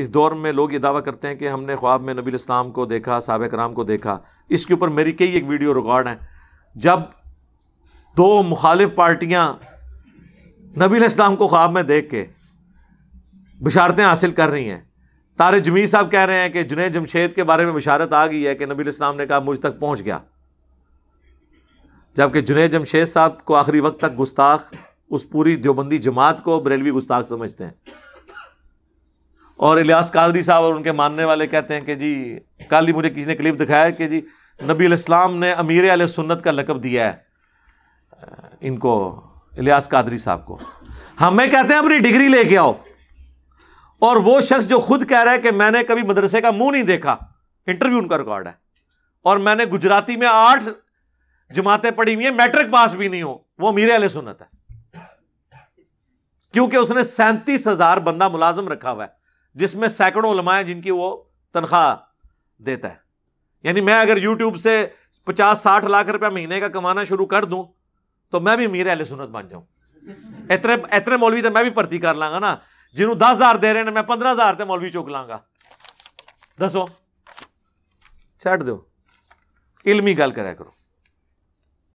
इस दौर में लोग ये दावा करते हैं कि हमने ख्वाब में नबी इस्लाम को देखा सबक राम को देखा इसके ऊपर मेरी कई एक वीडियो रिकॉर्ड है जब दो मुखालिफ पार्टियाँ नबी इस्लाम को ख्वाब में देख के बशारतें हासिल कर रही हैं तारे जमीर साहब कह रहे हैं कि जुनेद जमशेद के बारे में बशारत आ गई है कि नबी इस्लाम ने कहा मुझ तक पहुँच गया जबकि जुनेद जमशेद साहब को आखिरी वक्त तक गुस्ताख उस पूरी देवबंदी जमात को बरेलवी गुस्ताख समझते हैं और इलियास कादरी साहब और उनके मानने वाले कहते हैं कि जी कल ही मुझे किसी ने क्लिप दिखाया कि जी नबी इस्लाम ने अमीर आल सुन्नत का लकब दिया है इनको इलियास कादरी साहब को हमें कहते हैं अपनी डिग्री लेके आओ और वो शख्स जो खुद कह रहा है कि मैंने कभी मदरसे का मुंह नहीं देखा इंटरव्यू उनका रिकॉर्ड है और मैंने गुजराती में आठ जमातें पढ़ी हुई हैं मैट्रिक पास भी नहीं हो वो अमीर आल सुन्नत है क्योंकि उसने सैंतीस हजार बंदा मुलाजम रखा हुआ है जिसमें सैकड़ों लमाएँ जिनकी वो तनख्वाह देता है यानी मैं अगर यूट्यूब से पचास साठ लाख रुपया महीने का कमाना शुरू कर दूं तो मैं भी मीर अहल सुनत बन जाऊं इतने इतने मौलवी तो मैं भी भर्ती कर लांगा ना जिन्हों दस हज़ार दे रहे हैं मैं पंद्रह हज़ार से मौलवी चुक लांगा दसो छड़ दो इलमी गल कराया करो